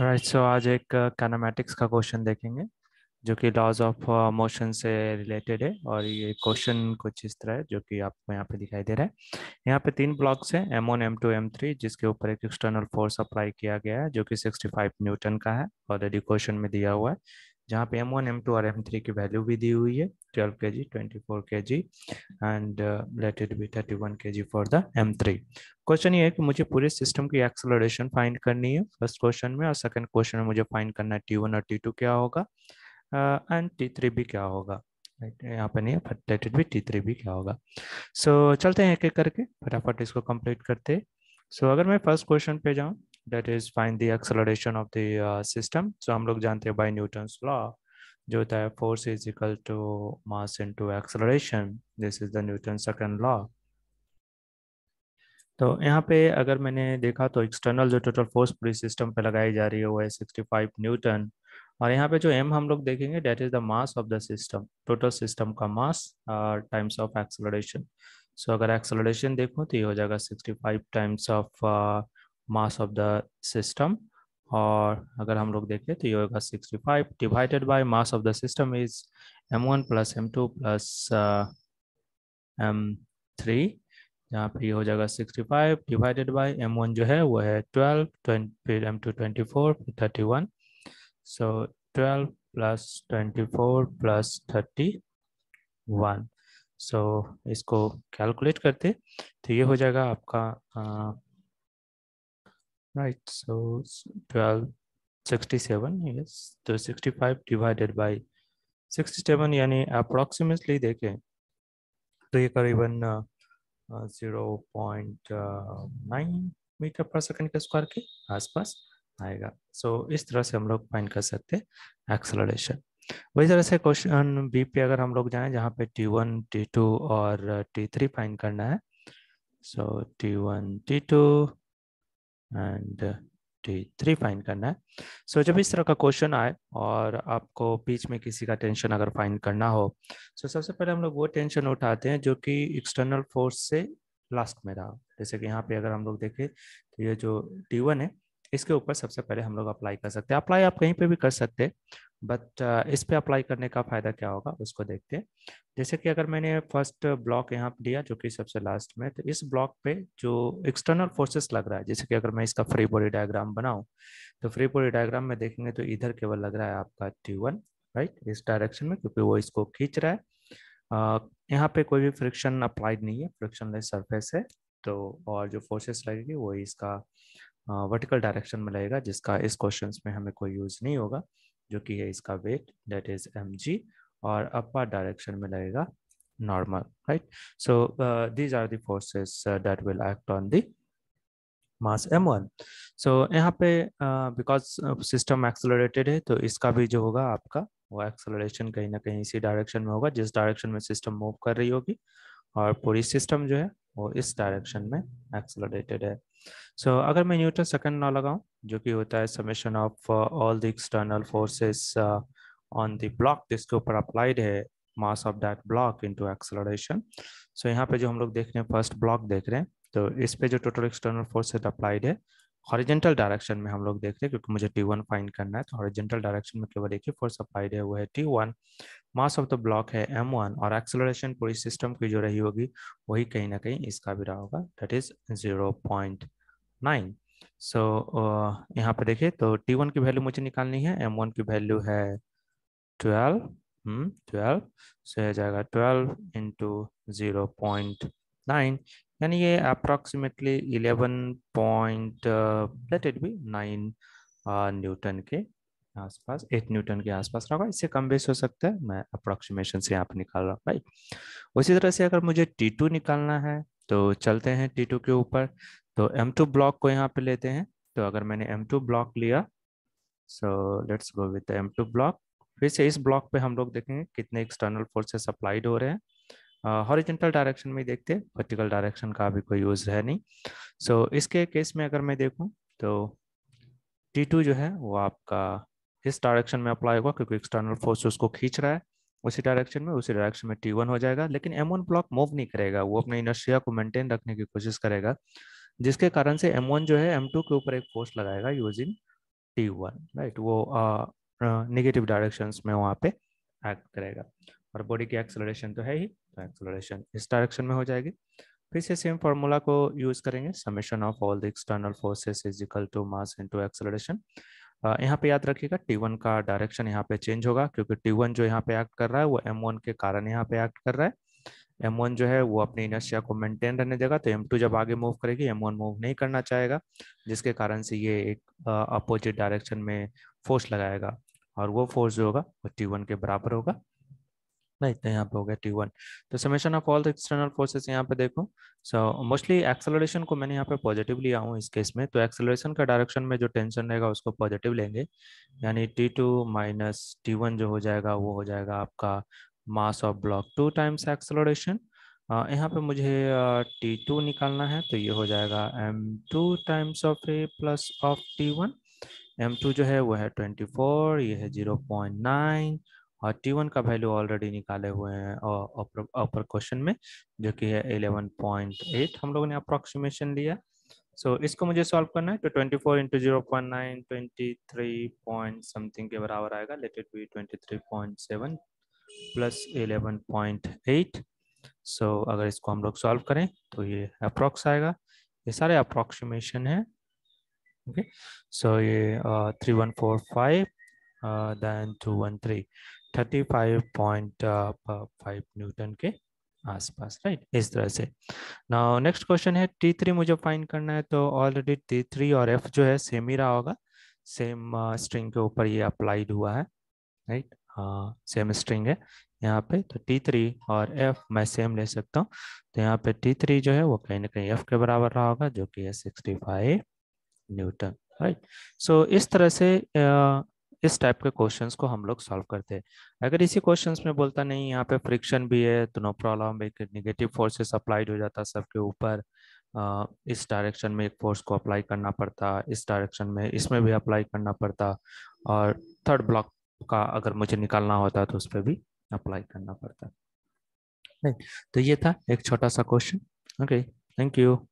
Right right, सो so आज एक kinematics uh, का क्वेश्चन देखेंगे जो कि लॉज ऑफ मोशन से रिलेटेड है और ये क्वेश्चन कुछ इस तरह है जो कि आपको यहाँ पे दिखाई दे रहा है यहाँ पे तीन ब्लॉक्स हैं M one M two M three जिसके ऊपर एक एक्सटर्नल फोर्स अप्लाई किया गया है जो कि 65 न्यूटन का है ऑलरेडी क्वेश्चन में दिया हुआ है जहाँ पे M1, M2 और M3 की वैल्यू भी दी हुई है 12 के जी twenty four K G and let it be thirty one K G for the M three question ये है कि मुझे पूरे सिस्टम की एक्सलोरेशन फाइंड करनी है फर्स्ट क्वेश्चन में और सेकंड क्वेश्चन में मुझे फाइंड करना है टी वन और टी टू क्या होगा एंड टी थ्री भी क्या होगा यहाँ पे नहीं है let it be T three भी क्या होगा सो so, चलते हैं एक एक करके फटाफट इसको कंप्लीट करते सो so, अगर मैं फर्स्ट क्वेश्चन पे जाऊँ that is find the acceleration of the system so हम लोग जानते हैं बाय Newton's लॉ जो होता है force is equal to mass into acceleration this is the Newton second law तो यहाँ पे अगर मैंने देखा तो एक्सटर्नल जो टोटल फोर्स पूरी सिस्टम पे लगाई जा रही है वो है 65 न्यूटन और यहाँ पे जो एम हम लोग देखेंगे that is the mass of the system total system का mass times of acceleration so अगर एक्सलरेशन देखो तो ये हो जाएगा 65 times of mass of the system और अगर हम लोग देखें तो ये होगा 65 divided by mass of the system is m1 one plus M two plus M three यहाँ पर ये हो जाएगा 65 डिवाइडेड बाय m1 जो है वो है 12 20, फिर m2 24 फिर 31 so twelve 12 plus 24 plus 31 so so, इसको कैलकुलेट करते तो ये हो जाएगा आपका uh, right so 12 67 yes so 65 divided by 67 yani approximately they देखें तो ये even uh, uh, 0 0.9 meter per second square ke आसपास pass so so, is tarah se hum log find kar sakte acceleration वही तरह से क्वेश्चन बी पे अगर हम लोग जाएं जहाँ पे टी वन टी टू और टी थ्री फाइंड करना है so T one T two and T three find करना है सो so, जब इस तरह का क्वेश्चन आए और आपको बीच में किसी का टेंशन अगर फाइंड करना हो सो so, सबसे पहले हम लोग वो टेंशन उठाते हैं जो कि एक्सटर्नल फोर्स से लास्ट में रहा जैसे कि यहाँ पे अगर हम लोग देखें तो ये जो टी वन है इसके ऊपर सबसे पहले हम लोग अप्लाई कर सकते हैं अप्लाई आप कहीं पे भी कर सकते हैं बट uh, इस पे अप्लाई करने का फ़ायदा क्या होगा उसको देखते हैं जैसे कि अगर मैंने फर्स्ट ब्लॉक यहाँ पे लिया जो कि सबसे लास्ट में तो इस ब्लॉक पे जो एक्सटर्नल फोर्सेस लग रहा है जैसे कि अगर मैं इसका फ्री बॉडी डायग्राम बनाऊँ तो फ्री बॉडी डायग्राम में देखेंगे तो इधर केवल लग रहा है आपका टी राइट इस डायरेक्शन में क्योंकि वो इसको खींच रहा है यहाँ पे कोई भी फ्रिक्शन अप्लाइड नहीं है लेस सरफेस है तो और जो फोर्सेस लगेगी वो इसका वर्टिकल डायरेक्शन में लगेगा जिसका इस क्वेश्चन में हमें कोई यूज़ नहीं होगा जो कि है इसका वेट दैट इज एम और अपर डायरेक्शन में लगेगा normal right so these are forces the will act on the mass M one so यहाँ पे बिकॉज सिस्टम एक्सलोरेटेड है तो इसका भी जो होगा आपका वो एक्सलोरेशन कहीं ना कहीं इसी डायरेक्शन में होगा जिस डायरेक्शन में सिस्टम मूव कर रही होगी और पूरी सिस्टम जो है वो इस डायरेक्शन में एक्सलोरेटेड है सो so, अगर मैं न्यूटन सेकंड लॉ लगाऊं जो कि होता है summation of all the external forces on the block जिसके ऊपर अप्लाइड है mass of that block into acceleration so यहाँ पे जो हम लोग देख रहे हैं फर्स्ट ब्लॉक देख रहे हैं तो इस पे जो टोटल एक्सटर्नल फोर्सेस अप्लाइड है हॉरिजेंटल डायरेक्शन में हम लोग देख रहे हैं क्योंकि मुझे टी वन फाइंड करना है तो हॉरिजेंटल डायरेक्शन में केवल एक ही फोर्स अप्लाइड है वो है T one mass of the block है एम वन और एक्सेलरेशन पूरी सिस्टम की जो रही होगी वही कहीं ना कहीं इसका भी रहा होगा that is zero point nine so uh, यहाँ पे देखिए तो T1 की वैल्यू मुझे निकालनी है M1 की वैल्यू है ट्वेल्व ट्वेल्व सो यह जाएगा twelve into zero point nine यानी ये approximately eleven point let it be nine newton के आसपास एट न्यूटन के आसपास होगा इससे कम बेस हो सकता है मैं अप्रोक्सीमेशन से यहाँ पे निकाल रहा हूँ भाई उसी तरह से अगर मुझे टी टू निकालना है तो चलते हैं टी टू के ऊपर तो M2 ब्लॉक को यहाँ पे लेते हैं तो अगर मैंने M2 ब्लॉक लिया so let's go with M2 block फिर से इस ब्लॉक पे हम लोग देखेंगे कितने एक्सटर्नल फोर्सेस अप्लाइड हो रहे हैं हॉरिजेंटल डायरेक्शन में देखते हैं वर्टिकल डायरेक्शन का भी कोई यूज़ है नहीं सो so, इसके केस में अगर मैं देखूँ तो टी जो है वो आपका इस डायरेक्शन में अप्लाई होगा क्योंकि एक्सटर्नल फोर्स उसको खींच रहा है उसी डायरेक्शन में उसी डायरेक्शन में T1 हो जाएगा लेकिन M1 ब्लॉक मूव नहीं करेगा वो अपने इनर्शिया को मेंटेन रखने की कोशिश करेगा जिसके कारण से M1 जो है M2 के ऊपर एक फोर्स लगाएगा यूजिंग T1 राइट वो नेगेटिव uh, डायरेक्शंस में वहाँ पे एक्ट करेगा और बॉडी की एक्सेलरेशन तो है ही तो एक्सेलरेशन इस डायरेक्शन में हो जाएगी फिर से सेम फॉर्मूला को यूज करेंगे summation of all the external forces is equal to mass into acceleration यहाँ पे याद रखिएगा T1 का डायरेक्शन यहाँ पे चेंज होगा क्योंकि T1 जो यहाँ पे एक्ट कर रहा है वो M1 के कारण यहाँ पे एक्ट कर रहा है एम वन जो है वो अपने इनर्शिया को मेंटेन रहने देगा तो एम टू जब आगे मूव करेगी एम वन मूव नहीं करना चाहेगा जिसके कारण से ये एक अपोजिट डायरेक्शन में फोर्स लगाएगा और वो फोर्स जो होगा वो टी वन के बराबर होगा नहीं तो यहाँ पे हो गया टी वन तो summation of all the external forces यहाँ पे देखो सो मोस्टली एक्सेलरेशन को मैंने यहाँ पे पॉजिटिव लिया हूँ इस केस में तो एक्सेलरेशन का डायरेक्शन में जो टेंशन रहेगा उसको पॉजिटिव लेंगे यानी T two minus T one जो हो जाएगा वो हो जाएगा आपका mass of block two times acceleration यहाँ पे मुझे टी uh, टू निकालना है तो ये हो जाएगा M two times of A plus of T one M two जो है वो है ट्वेंटी फोर ये है जीरो पॉइंट नाइन और टी वन का वैल्यू ऑलरेडी निकाले हुए हैं अपर uh, क्वेश्चन में जो कि है एलेवन पॉइंट एट हम लोगों ने अप्रोक्सीमेशन लिया सो so, इसको मुझे सॉल्व करना है तो twenty four into zero point nine twenty three point something के बराबर आएगा let it be twenty three point seven plus eleven point eight so अगर इसको हम लोग सॉल्व करें तो ये अप्रॉक्स आएगा ये सारे अप्रोक्सीमेशन है ओके सो ये three one four five then two one three thirty five point five newton के आसपास राइट right? इस तरह से ना नेक्स्ट क्वेश्चन है टी थ्री मुझे फाइंड करना है तो ऑलरेडी टी थ्री और एफ जो है सेम ही रहा होगा सेम स्ट्रिंग के ऊपर ये अप्लाइड हुआ है राइट right? सेम स्ट्रिंग है यहाँ पे तो टी थ्री और एफ मैं सेम ले सकता हूँ तो यहाँ पे टी थ्री जो है वो कहीं ना कहीं एफ के बराबर रहा होगा जो कि है sixty five newton right so इस तरह से इस टाइप के क्वेश्चंस को हम लोग सॉल्व करते हैं अगर इसी क्वेश्चंस में बोलता नहीं यहाँ पे फ्रिक्शन भी है तो नो प्रॉब्लम एक निगेटिव फोर्सेस अप्लाइड हो जाता सबके ऊपर इस डायरेक्शन में एक फोर्स को अप्लाई करना पड़ता इस डायरेक्शन में इसमें भी अप्लाई करना पड़ता और थर्ड ब्लॉक का अगर मुझे निकालना होता तो उस पर भी अप्लाई करना पड़ता तो ये था एक छोटा सा क्वेश्चन ओके थैंक यू